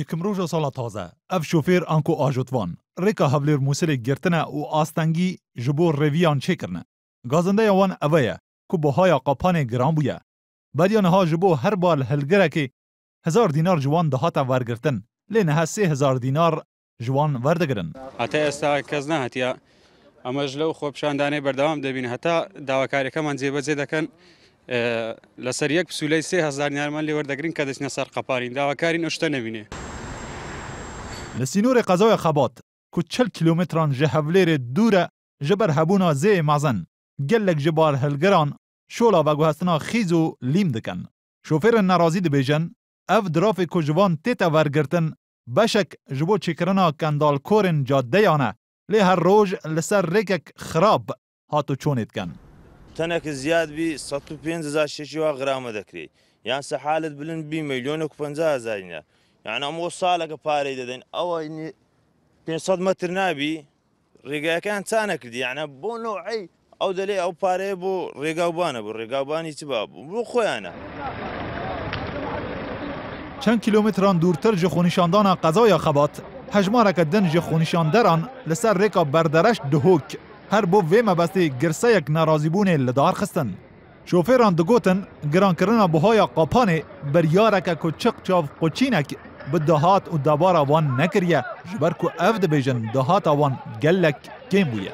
یەکم ڕۆژە ساڵە تازە ئەف شوفێر ئەنکۆ ئاژوتوان ڕێکا هەولێر مووسێک گرتنە و ئاستەنگی ji بۆ ڕێویان چێکردە گازندەیە وان ئەوەیە کو بەهایا قاپانێ گران بووە بەریانەها ji بۆ هەر بال هەلگەرەکێ هزار دینار جوان دەهاتە وەرگرتن لێ نەها سێ هزار دینار جوان وەردەگرن هەتا ئێستا کەس نهاتە ئەمەش لەو خۆپشاندانەی بەردەوام دەبین هەتا داواکاریەکەمان جێبەجێ دەکەن e, لەسەر یەک پسولەی سێ هزار یارمان لێ وەردەگرین کە دەستنە سەر قەپارین داواکارین ئەوشتە نەبینێ لە سینوورێ قەزەوە خەبات کو چل کیلومتران ji hevlêrê dûre ji ber hebûna zêyê mezin gelek ji bar hilgiran şola veguhestina xîz û lîm dikin şoferên nerazî dibêjin ev dirafê ku ji van tête vergirtin beşek ji bo çêkirina kendalkorên caddeyan e lê her roj li ser rêkek xirab hatu çonê dikin تەنێک زیاد بی 5 وا غرامە دەکرێت یان سەحالت بلند بی میلیۆن و 500زارینە یان ئەمۆ ساڵەکە پارەی دەدەین ئەوە 500 متر نابی ڕێگایەکان چانە کردی یانە بۆ نۆعی ئەو دەلێ ئەو پارەیە بۆ ڕێگاوبانە بوو ڕێگاوبانی چ بابوو بۆ خۆیانە. چەند کیلومتران دوورتر جەخۆنیشاندانە قەزای خەبات هەژمارەکە دەنجە خۆنیشاندەران لەسەر ڕێکا بەردەرەش دهۆک her bo vê mebestê girseyek narazîbûnê li dar xistin. Şofêran digotin girankirina buhaya qapanê biryareke ku çiq çav qoçînek bi dihat û debara wan nekiriye ji ber ku ev dibêjin dihata wan gelek kêm bûye.